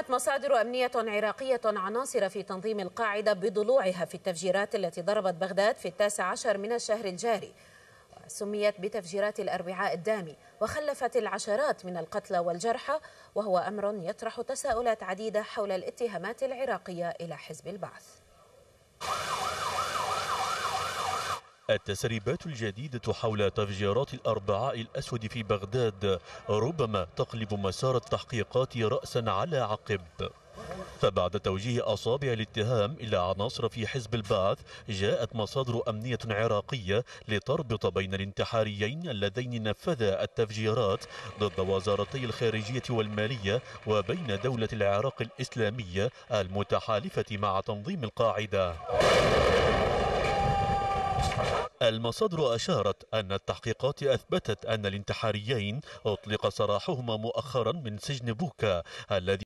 اتهمت مصادر أمنية عراقية عناصر في تنظيم القاعدة بضلوعها في التفجيرات التي ضربت بغداد في التاسع عشر من الشهر الجاري سميت بتفجيرات الأربعاء الدامي وخلفت العشرات من القتلى والجرحى وهو أمر يطرح تساؤلات عديدة حول الاتهامات العراقية إلى حزب البعث التسريبات الجديدة حول تفجيرات الأربعاء الأسود في بغداد ربما تقلب مسار التحقيقات رأسا على عقب فبعد توجيه أصابع الاتهام إلى عناصر في حزب البعث جاءت مصادر أمنية عراقية لتربط بين الانتحاريين اللذين نفذا التفجيرات ضد وزارتي الخارجية والمالية وبين دولة العراق الإسلامية المتحالفة مع تنظيم القاعدة المصادر أشارت أن التحقيقات أثبتت أن الانتحاريين أطلق سراحهما مؤخرا من سجن بوكا الذي